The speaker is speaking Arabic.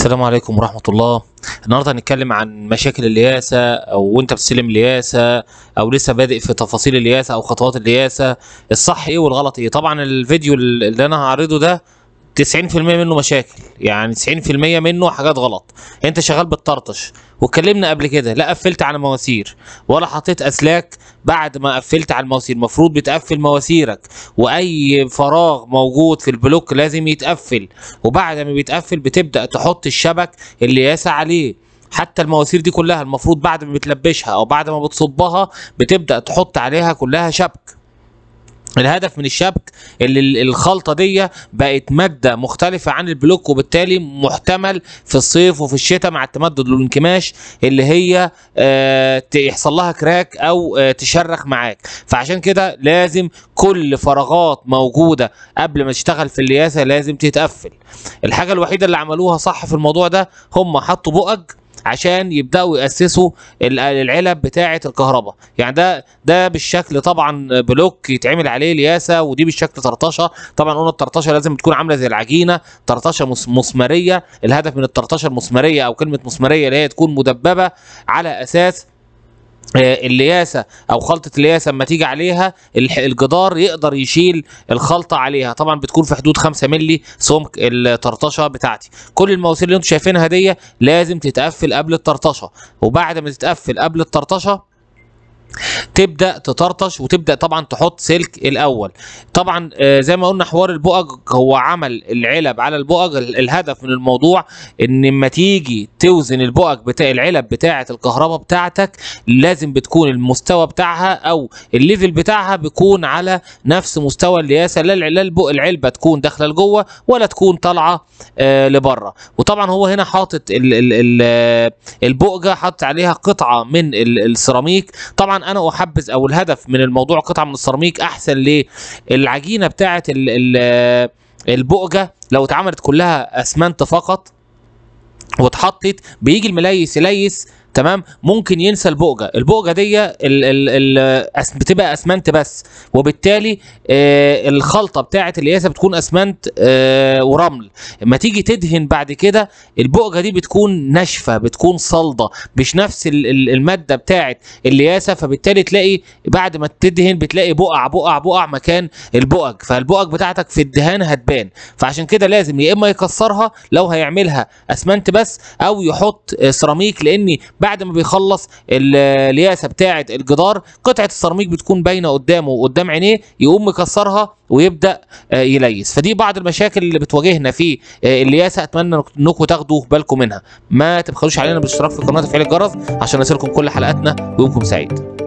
السلام عليكم ورحمة الله النهاردة هنتكلم عن مشاكل الياسة أو وأنت بتستلم الياسة أو لسه بادئ في تفاصيل الياسة أو خطوات الياسة الصح إيه والغلط إيه طبعا الفيديو اللي أنا هعرضه ده 90% منه مشاكل يعني 90% منه حاجات غلط انت شغال بتطرطش واتكلمنا قبل كده لا قفلت على مواسير ولا حطيت اسلاك بعد ما قفلت على المواسير المفروض بتقفل مواسيرك واي فراغ موجود في البلوك لازم يتقفل وبعد ما بيتقفل بتبدا تحط الشبك اللي يسع عليه حتى المواسير دي كلها المفروض بعد ما بتلبشها او بعد ما بتصبها بتبدا تحط عليها كلها شبك الهدف من الشبك اللي الخلطه دي بقت ماده مختلفه عن البلوك وبالتالي محتمل في الصيف وفي الشتاء مع التمدد والانكماش اللي هي يحصل آه، لها كراك او آه، تشرخ معاك فعشان كده لازم كل فراغات موجوده قبل ما تشتغل في الياسه لازم تتقفل الحاجه الوحيده اللي عملوها صح في الموضوع ده هم حطوا بؤج عشان يبداوا ياسسوا العلب بتاعه الكهرباء يعني ده ده بالشكل طبعا بلوك يتعمل عليه الياسه ودي بالشكل طرطشه طبعا قلنا الطرطشه لازم تكون عامله زي العجينه طرطشه مسماريه الهدف من الطرطشه المسماريه او كلمه مسماريه اللي هي تكون مدببه على اساس اللياسة آه، او خلطه اللياسة اما تيجي عليها الجدار يقدر يشيل الخلطه عليها طبعا بتكون في حدود 5 مللي سمك الطرطشه بتاعتي كل المواسير اللي انتم شايفينها دي لازم تتقفل قبل الطرطشه وبعد ما تتقفل قبل الطرطشه تبدا تطرطش وتبدا طبعا تحط سلك الاول طبعا آه، زي ما قلنا حوار البؤج هو عمل العلب على البؤج الهدف من الموضوع ان لما تيجي توزن البؤج بتاع العلب بتاعه الكهرباء بتاعتك لازم بتكون المستوى بتاعها او الليفل بتاعها بيكون على نفس مستوى اللياسه لا العلبه تكون داخله لجوه ولا تكون طالعه آه، لبره وطبعا هو هنا حاطط آه، البؤجه حاطط عليها قطعه من السيراميك طبعا طبعا انا احبذ او الهدف من الموضوع قطعه من السيراميك احسن للعجينه بتاعه البؤجه لو اتعملت كلها اسمنت فقط واتحطت بيجي الملايس يليس تمام ممكن ينسى البؤجه البؤجه دي ال ال ال بتبقى اسمنت بس وبالتالي آه الخلطه بتاعه القياسه بتكون اسمنت آه ورمل لما تيجي تدهن بعد كده البؤجه دي بتكون ناشفه بتكون صلده مش نفس الماده بتاعه القياسه فبالتالي تلاقي بعد ما تدهن بتلاقي بقع بقع بقع مكان البؤج فالبؤج بتاعتك في الدهان هتبان فعشان كده لازم يا اما يكسرها لو هيعملها اسمنت بس او يحط آه، سيراميك لان بعد ما بيخلص الياسه بتاعه الجدار قطعه السيراميك بتكون باينه قدامه وقدام عينيه يقوم مكسرها ويبدا آه، يليس فدي بعض المشاكل اللي بتواجهنا في آه، الياسه اتمنى انكم تاخدوا بالكم منها ما تبخلوش علينا بالاشتراك في القناه وتفعيل الجرس عشان يصلكم كل حلقاتنا ويومكم سعيد